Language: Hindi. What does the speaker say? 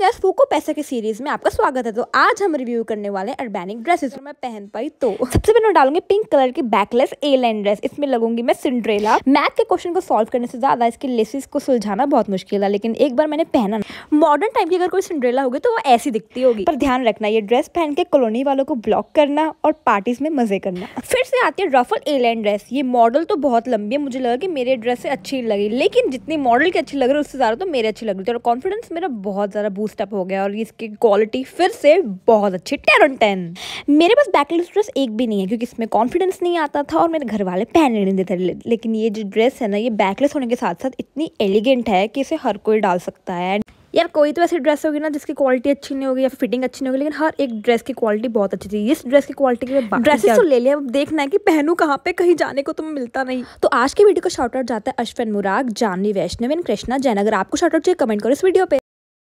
गैस फूको पैसे के सीरीज में आपका स्वागत है तो आज हम रिव्यू करने वाले हैं अर्बेनिक ड्रेसेस मैं पहन पाई तो सबसे पहले मैं डालूंगी पिंक कलर की बैकलेस ए लाइन ड्रेस इसमें लगूंगी मैं सिंड्रेला मैथ के क्वेश्चन को सॉल्व करने से ज्यादा इसके लेसिस को सुलझाना बहुत मुश्किल है लेकिन एक बार मैंने पहना मॉडर्न टाइम की अगर कोई सिंड्रेला होगी तो वो ऐसी दिखती होगी पर ध्यान रखना ये ड्रेस पहन के कॉलोनी वालों को ब्लॉक करना और पार्टीज में मजे करना फिर से आती है रफल ए लाइन ड्रेस ये मॉडल तो बहुत लंबी है मुझे लगा कि मेरे ड्रेस से अच्छी लगी लेकिन जितनी मॉडल की अच्छी लग रही है उससे ज्यादा तो मेरे अच्छी लग रही थी और कॉन्फिडेंस मेरा बहुत ज्यादा बूस्ट अप हो गया और इसकी क्वालिटी फिर से बहुत अच्छी टेन ऑन टेन मेरे पास बैकलेस ड्रेस एक भी नहीं है क्योंकि इसमें कॉन्फिडेंस नहीं आता था और मेरे घर वाले पहनने नहीं देते लेकिन ये जो ड्रेस है ना ये बैकलेस होने के साथ साथ इतनी एलिगेंट है कि इसे हर कोई डाल सकता है यार कोई तो ऐसी ड्रेस होगी ना जिसकी क्वालिटी अच्छी नहीं होगी या फिटिंग अच्छी नहीं होगी लेकिन हर एक ड्रेस की क्वालिटी बहुत अच्छी थी इस ड्रेस की क्वालिटी के ड्रेसेस तो ले लिया अब देखना है कि पहनू कहाँ पे कहीं जाने को तो मिलता नहीं तो आज की वीडियो को शॉर्ट आउट जाता है अश्विन मुराग जानवी वैष्णव एंड कृष्णा जैन अगर आपको शॉर्ट आउट चाहिए कमेंट करो इस वीडियो पे